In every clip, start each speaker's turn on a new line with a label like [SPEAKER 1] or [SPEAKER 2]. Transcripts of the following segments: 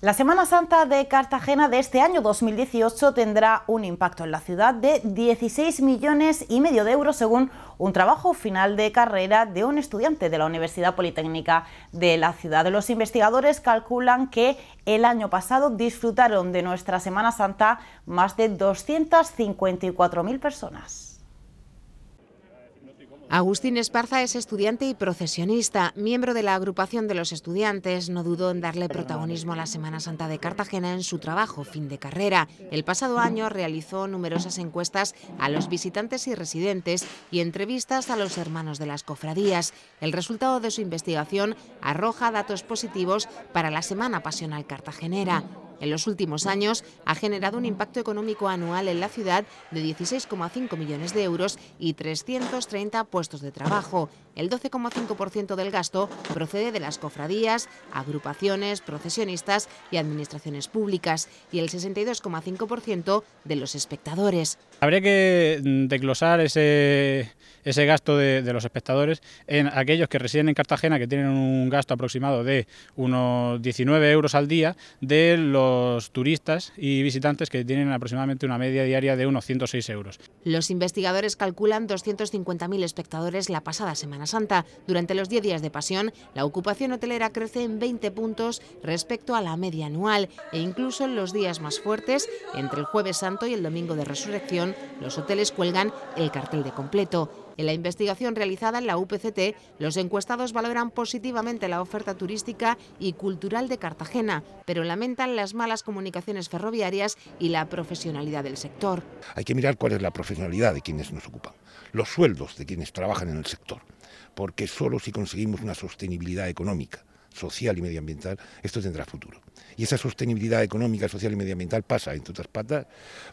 [SPEAKER 1] La Semana Santa de Cartagena de este año 2018 tendrá un impacto en la ciudad de 16 millones y medio de euros según un trabajo final de carrera de un estudiante de la Universidad Politécnica de la ciudad. Los investigadores calculan que el año pasado disfrutaron de nuestra Semana Santa más de
[SPEAKER 2] 254.000 personas. Agustín Esparza es estudiante y procesionista, miembro de la agrupación de los estudiantes, no dudó en darle protagonismo a la ¿eh? Semana Santa de Cartagena en su trabajo fin de carrera. El pasado año realizó numerosas encuestas a los visitantes y residentes y entrevistas a los hermanos de las cofradías. El resultado de su investigación arroja datos positivos para la Semana Pasional Cartagenera. En los últimos años ha generado un impacto económico anual en la ciudad de 16,5 millones de euros y 330 puestos de trabajo. El 12,5% del gasto procede de las cofradías, agrupaciones, procesionistas y administraciones públicas y el 62,5% de los espectadores.
[SPEAKER 3] Habría que mm, desglosar ese ese gasto de, los espectadores en aquellos que residen en Cartagena, que tienen un gasto aproximado de unos 19 euros al día, de los turistas y visitantes que tienen aproximadamente una media diaria de unos 106 euros.
[SPEAKER 2] Los investigadores calculan 250.000 espectadores la pasada Semana Santa. Durante los 10 días de pasión, la ocupación hotelera crece en 20 puntos respecto a la media anual e incluso en los días más fuertes, entre el jueves santo y el domingo de resurrección, los hoteles cuelgan el cartel de completo. En la investigación realizada en la UPCT, los encuestados valoran positivamente la oferta turística y cultural de Cartagena, pero lamentan las malas comunicaciones ferroviarias y la profesionalidad del sector.
[SPEAKER 4] Hay que mirar cuál es la profesionalidad de quienes nos ocupan, los sueldos de quienes trabajan en el sector, porque solo si conseguimos una sostenibilidad económica social y medioambiental, esto tendrá futuro. Y esa sostenibilidad económica, social y medioambiental pasa, entre otras patas,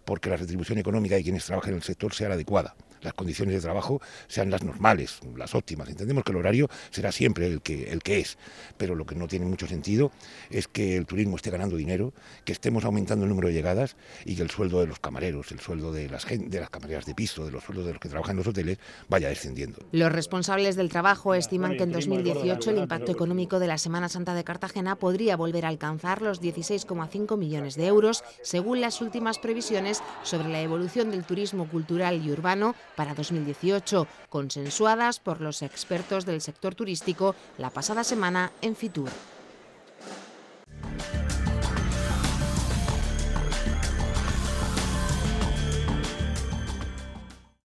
[SPEAKER 4] porque la retribución económica de quienes trabajan en el sector sea la adecuada las condiciones de trabajo sean las normales, las óptimas. Entendemos que el horario será siempre el que, el que es, pero lo que no tiene mucho sentido es que el turismo esté ganando dinero, que estemos aumentando el número de llegadas y que el sueldo de los camareros, el sueldo de las, de las camareras de piso, de los sueldos de los que trabajan en los hoteles, vaya descendiendo.
[SPEAKER 2] Los responsables del trabajo estiman que en 2018 el impacto económico de la Semana Santa de Cartagena podría volver a alcanzar los 16,5 millones de euros, según las últimas previsiones sobre la evolución del turismo cultural y urbano para 2018, consensuadas por los expertos del sector turístico la pasada semana en Fitur.